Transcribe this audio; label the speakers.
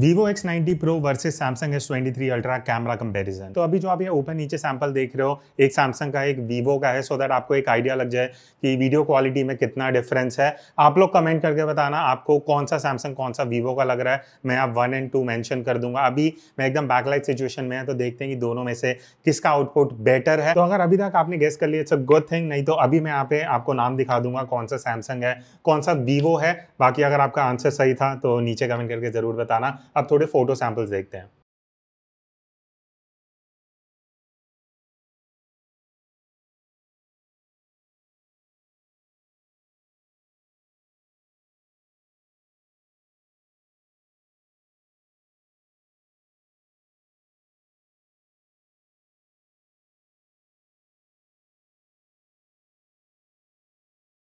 Speaker 1: Vivo X90 Pro versus Samsung S23 Ultra camera comparison तो अभी जो आप ये ओपन नीचे सैंपल देख रहे हो एक सैमसंग का एक वीवो का है सो so दैट आपको एक आइडिया लग जाए कि वीडियो क्वालिटी में कितना डिफरेंस है आप लोग कमेंट करके बताना आपको कौन सा सैमसंग कौन सा वीवो का लग रहा है मैं आप वन एंड टू मैंशन कर दूंगा अभी मैं एकदम बैकलाइट सिचुएशन में है तो देखते हैं कि दोनों में से किसका आउटपुट बेटर है तो अगर अभी तक आपने गेस कर लिया इट्स अ गुड थिंग नहीं तो अभी मैं यहाँ पे आपको नाम दिखा दूंगा कौन सा सैमसंग है कौन सा वीवो है बाकी अगर आपका आंसर सही था तो नीचे कमेंट करके जरूर बताना अब थोड़े फोटो सैम्पल्स देखते हैं